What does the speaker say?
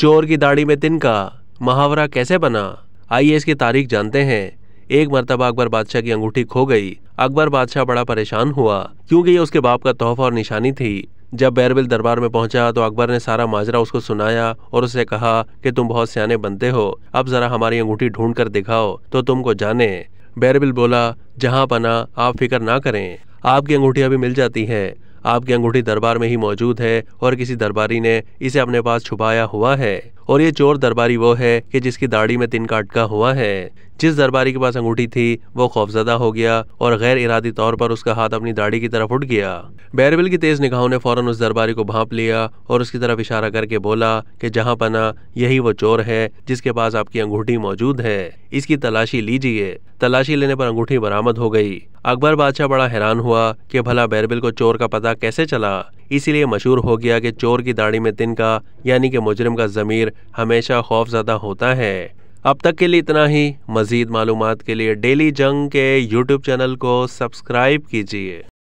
चोर की दाढ़ी में तिनका मुहावरा कैसे बना आइए इसकी तारीख जानते हैं एक मरतबा अकबर बादशाह की अंगूठी खो गई अकबर बादशाह बड़ा परेशान हुआ क्योंकि ये उसके बाप का तोहफा और निशानी थी जब बैरबिल दरबार में पहुंचा तो अकबर ने सारा माजरा उसको सुनाया और उससे कहा कि तुम बहुत सियाने बनते हो अब जरा हमारी अंगूठी ढूंढ कर दिखाओ तो तुमको जाने बैरबिल बोला जहां पना आप फिक्र ना करें आपकी अंगूठी अभी मिल जाती है आपकी अंगूठी दरबार में ही मौजूद है और किसी दरबारी ने इसे अपने पास छुपाया हुआ है और ये चोर दरबारी वो है कि जिसकी दाढ़ी में तिनका अटका हुआ है जिस दरबारी के पास अंगूठी थी वो खौफजदा हो गया और गैर इरादी तौर पर उसका हाथ अपनी दाढ़ी की तरफ उठ गया बैरबिल की तेज निगाहों ने फौरन उस दरबारी को भाप लिया और उसकी तरफ इशारा करके बोला कि जहां पना यही वो चोर है जिसके पास आपकी अंगूठी मौजूद है इसकी तलाशी लीजिए तलाशी लेने पर अंगूठी बरामद हो गई अकबर बादशाह बड़ा हैरान हुआ कि भला बैरबिल को चोर का पता कैसे चला इसीलिए मशहूर हो गया कि चोर की दाढ़ी में दिन का यानी कि मुजरिम का ज़मीर हमेशा खौफजदा होता है अब तक के लिए इतना ही मज़ीद मालूम के लिए डेली जंग के यूट्यूब चैनल को सब्सक्राइब कीजिए